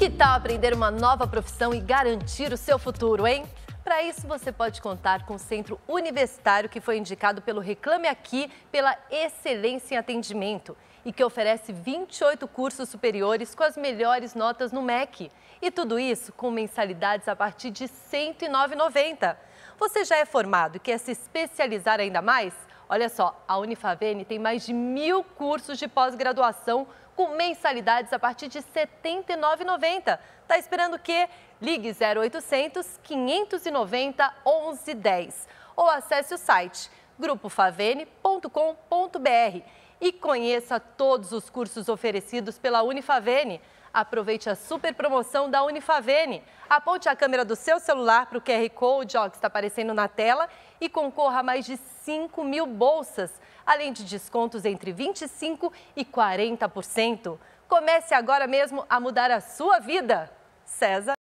Que tal aprender uma nova profissão e garantir o seu futuro, hein? Para isso, você pode contar com o centro universitário que foi indicado pelo Reclame Aqui pela excelência em atendimento e que oferece 28 cursos superiores com as melhores notas no MEC. E tudo isso com mensalidades a partir de R$ 109,90. Você já é formado e quer se especializar ainda mais? Olha só, a Unifavene tem mais de mil cursos de pós-graduação com mensalidades a partir de R$ 79,90. Está esperando o quê? Ligue 0800 590 1110 ou acesse o site grupofavene.com.br e conheça todos os cursos oferecidos pela Unifavene. Aproveite a super promoção da Unifavene. Aponte a câmera do seu celular para o QR Code ó, que está aparecendo na tela e concorra a mais de 5 mil bolsas, além de descontos entre 25% e 40%. Comece agora mesmo a mudar a sua vida. César.